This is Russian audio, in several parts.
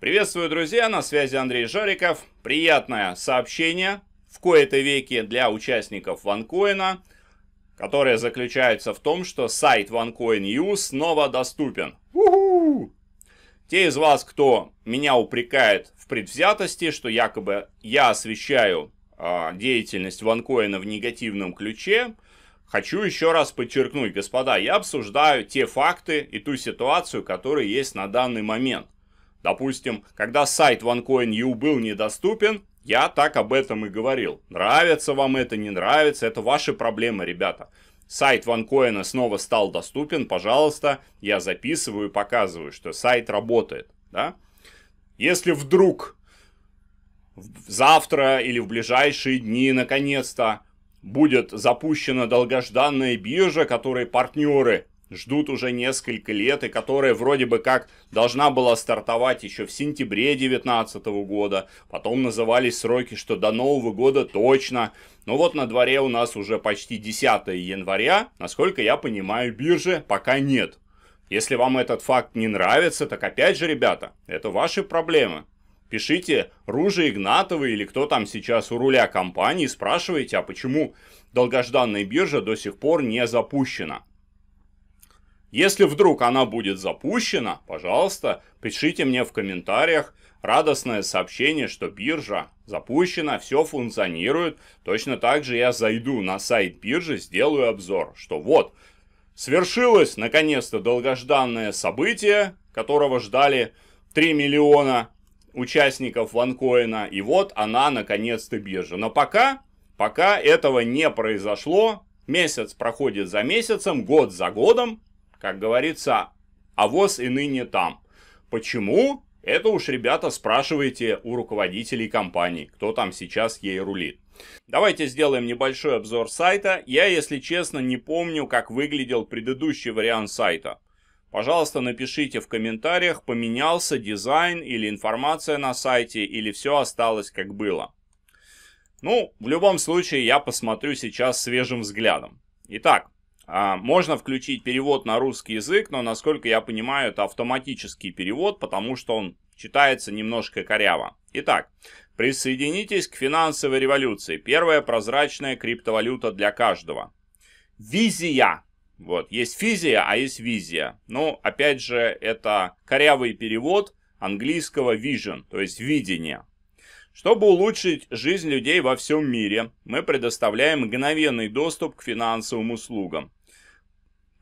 Приветствую, друзья, на связи Андрей Жариков. Приятное сообщение в кои-то веке для участников ванкоина, которое заключается в том, что сайт OneCoin.ru снова доступен. У-ху! Те из вас, кто меня упрекает в предвзятости, что якобы я освещаю э, деятельность OneCoin в негативном ключе, хочу еще раз подчеркнуть, господа, я обсуждаю те факты и ту ситуацию, которые есть на данный момент – Допустим, когда сайт OneCoin.io был недоступен, я так об этом и говорил. Нравится вам это, не нравится, это ваши проблемы, ребята. Сайт OneCoin снова стал доступен, пожалуйста, я записываю и показываю, что сайт работает. Да? Если вдруг завтра или в ближайшие дни, наконец-то, будет запущена долгожданная биржа, которой партнеры ждут уже несколько лет, и которая вроде бы как должна была стартовать еще в сентябре 2019 года. Потом назывались сроки, что до Нового года точно. Но вот на дворе у нас уже почти 10 января. Насколько я понимаю, биржи пока нет. Если вам этот факт не нравится, так опять же, ребята, это ваши проблемы. Пишите Руже Игнатовы или кто там сейчас у руля компании, спрашивайте, а почему долгожданная биржа до сих пор не запущена. Если вдруг она будет запущена, пожалуйста, пишите мне в комментариях радостное сообщение, что биржа запущена, все функционирует. Точно так же я зайду на сайт биржи, сделаю обзор, что вот, свершилось наконец-то долгожданное событие, которого ждали 3 миллиона участников ванкоина, и вот она наконец-то биржа. Но пока, пока этого не произошло, месяц проходит за месяцем, год за годом, как говорится, авоз и ныне там. Почему? Это уж, ребята, спрашивайте у руководителей компании, кто там сейчас ей рулит. Давайте сделаем небольшой обзор сайта. Я, если честно, не помню, как выглядел предыдущий вариант сайта. Пожалуйста, напишите в комментариях, поменялся дизайн или информация на сайте, или все осталось как было. Ну, в любом случае, я посмотрю сейчас свежим взглядом. Итак, а, можно включить перевод на русский язык, но, насколько я понимаю, это автоматический перевод, потому что он читается немножко коряво. Итак, присоединитесь к финансовой революции. Первая прозрачная криптовалюта для каждого. Визия. Вот, есть физия, а есть визия. Ну, опять же, это корявый перевод английского vision, то есть видение. Чтобы улучшить жизнь людей во всем мире, мы предоставляем мгновенный доступ к финансовым услугам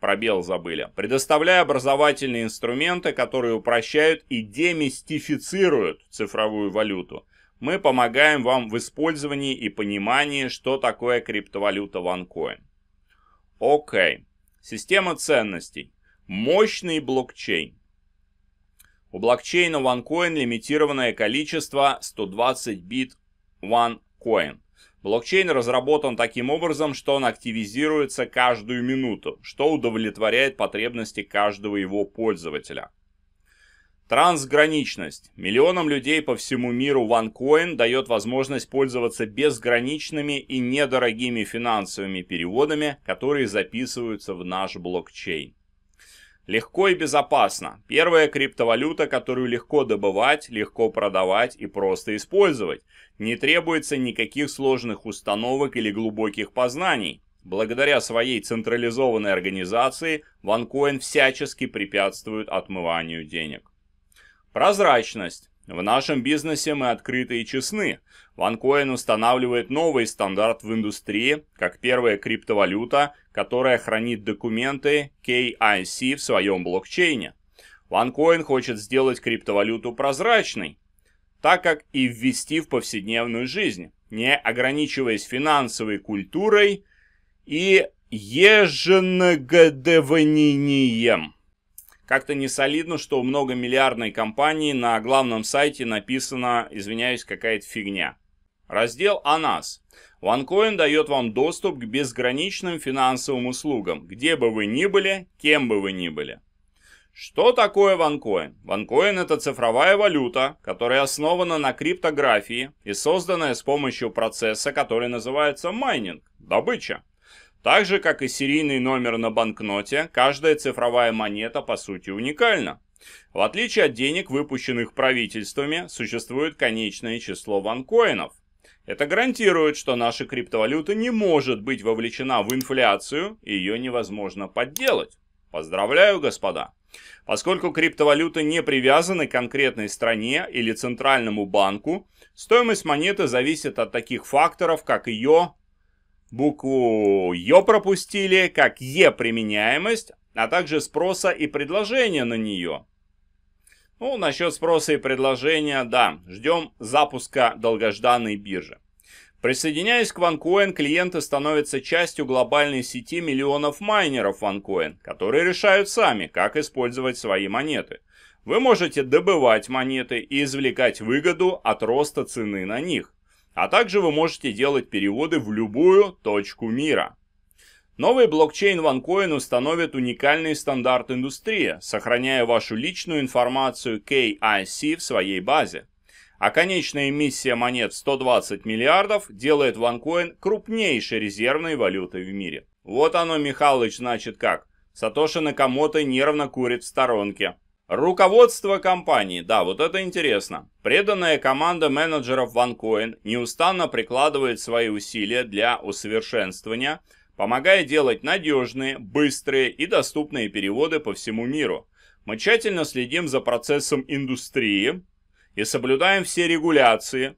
пробел забыли. Предоставляя образовательные инструменты, которые упрощают и демистифицируют цифровую валюту. Мы помогаем вам в использовании и понимании, что такое криптовалюта OneCoin. Окей. Okay. Система ценностей. Мощный блокчейн. У блокчейна OneCoin лимитированное количество 120 бит OneCoin. Блокчейн разработан таким образом, что он активизируется каждую минуту, что удовлетворяет потребности каждого его пользователя. Трансграничность. Миллионам людей по всему миру OneCoin дает возможность пользоваться безграничными и недорогими финансовыми переводами, которые записываются в наш блокчейн. Легко и безопасно. Первая криптовалюта, которую легко добывать, легко продавать и просто использовать. Не требуется никаких сложных установок или глубоких познаний. Благодаря своей централизованной организации OneCoin всячески препятствует отмыванию денег. Прозрачность. В нашем бизнесе мы открыты и честны. OneCoin устанавливает новый стандарт в индустрии, как первая криптовалюта, которая хранит документы KIC в своем блокчейне. OneCoin хочет сделать криптовалюту прозрачной, так как и ввести в повседневную жизнь, не ограничиваясь финансовой культурой и еженогодованием. Как-то не солидно, что у многомиллиардной компании на главном сайте написано, извиняюсь, какая-то фигня. Раздел «О нас». OneCoin дает вам доступ к безграничным финансовым услугам, где бы вы ни были, кем бы вы ни были. Что такое OneCoin? OneCoin – это цифровая валюта, которая основана на криптографии и созданная с помощью процесса, который называется майнинг – добыча. Так же, как и серийный номер на банкноте, каждая цифровая монета по сути уникальна. В отличие от денег, выпущенных правительствами, существует конечное число ванкоинов. Это гарантирует, что наша криптовалюта не может быть вовлечена в инфляцию, и ее невозможно подделать. Поздравляю, господа! Поскольку криптовалюта не привязана к конкретной стране или центральному банку, стоимость монеты зависит от таких факторов, как ее Букву «ё» пропустили как «е» применяемость, а также спроса и предложения на нее. Ну, насчет спроса и предложения, да, ждем запуска долгожданной биржи. Присоединяясь к OneCoin, клиенты становятся частью глобальной сети миллионов майнеров OneCoin, которые решают сами, как использовать свои монеты. Вы можете добывать монеты и извлекать выгоду от роста цены на них. А также вы можете делать переводы в любую точку мира. Новый блокчейн OneCoin установит уникальный стандарт индустрии, сохраняя вашу личную информацию KIC в своей базе. А конечная эмиссия монет 120 миллиардов делает OneCoin крупнейшей резервной валютой в мире. Вот оно, Михалыч, значит как. Сатоши Накамото нервно курит в сторонке. Руководство компании, да, вот это интересно. Преданная команда менеджеров OneCoin неустанно прикладывает свои усилия для усовершенствования, помогая делать надежные, быстрые и доступные переводы по всему миру. Мы тщательно следим за процессом индустрии и соблюдаем все регуляции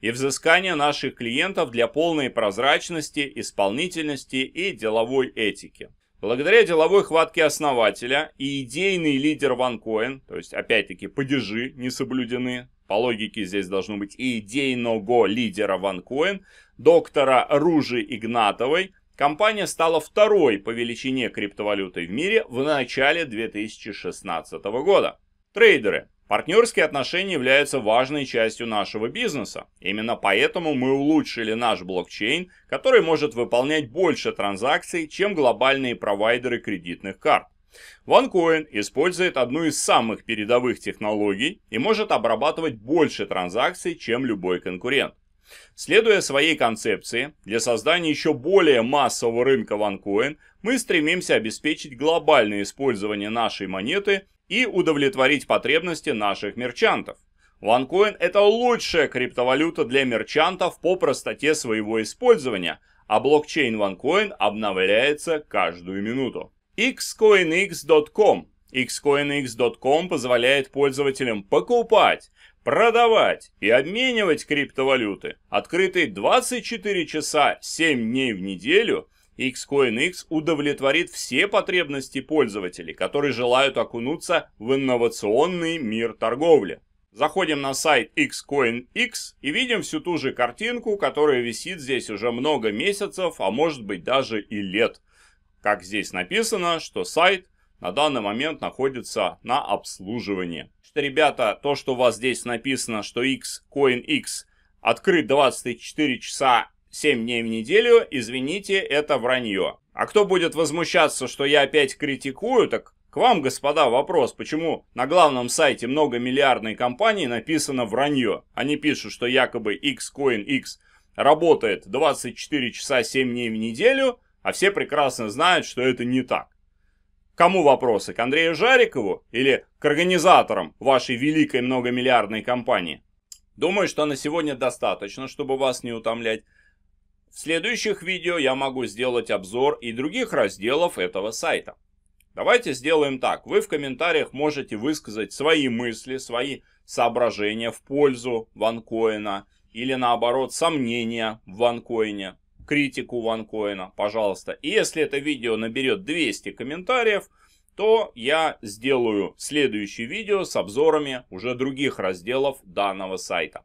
и взыскания наших клиентов для полной прозрачности, исполнительности и деловой этики. Благодаря деловой хватке основателя и идейный лидер Ван Коэн, то есть опять-таки падежи не соблюдены, по логике здесь должно быть и идейного лидера Ван Коэн, доктора Ружи Игнатовой, компания стала второй по величине криптовалюты в мире в начале 2016 года. Трейдеры. Партнерские отношения являются важной частью нашего бизнеса. Именно поэтому мы улучшили наш блокчейн, который может выполнять больше транзакций, чем глобальные провайдеры кредитных карт. OneCoin использует одну из самых передовых технологий и может обрабатывать больше транзакций, чем любой конкурент. Следуя своей концепции, для создания еще более массового рынка OneCoin мы стремимся обеспечить глобальное использование нашей монеты и удовлетворить потребности наших мерчантов. OneCoin – это лучшая криптовалюта для мерчантов по простоте своего использования, а блокчейн OneCoin обновляется каждую минуту. xcoinx.com xcoinx.com позволяет пользователям покупать, продавать и обменивать криптовалюты, открытый 24 часа 7 дней в неделю – XCoinX удовлетворит все потребности пользователей, которые желают окунуться в инновационный мир торговли. Заходим на сайт XCoinX и видим всю ту же картинку, которая висит здесь уже много месяцев, а может быть даже и лет. Как здесь написано, что сайт на данный момент находится на обслуживании. Что, ребята, то, что у вас здесь написано, что XCoinX открыт 24 часа 7 дней в неделю, извините, это вранье. А кто будет возмущаться, что я опять критикую, так к вам, господа, вопрос, почему на главном сайте многомиллиардной компании написано вранье? Они а пишут, что якобы Xcoin X работает 24 часа 7 дней в неделю, а все прекрасно знают, что это не так. Кому вопросы? К Андрею Жарикову или к организаторам вашей великой многомиллиардной компании? Думаю, что на сегодня достаточно, чтобы вас не утомлять. В следующих видео я могу сделать обзор и других разделов этого сайта. Давайте сделаем так. Вы в комментариях можете высказать свои мысли, свои соображения в пользу ванкоина или наоборот сомнения в ванкоине, критику ванкоина, пожалуйста. И если это видео наберет 200 комментариев, то я сделаю следующее видео с обзорами уже других разделов данного сайта.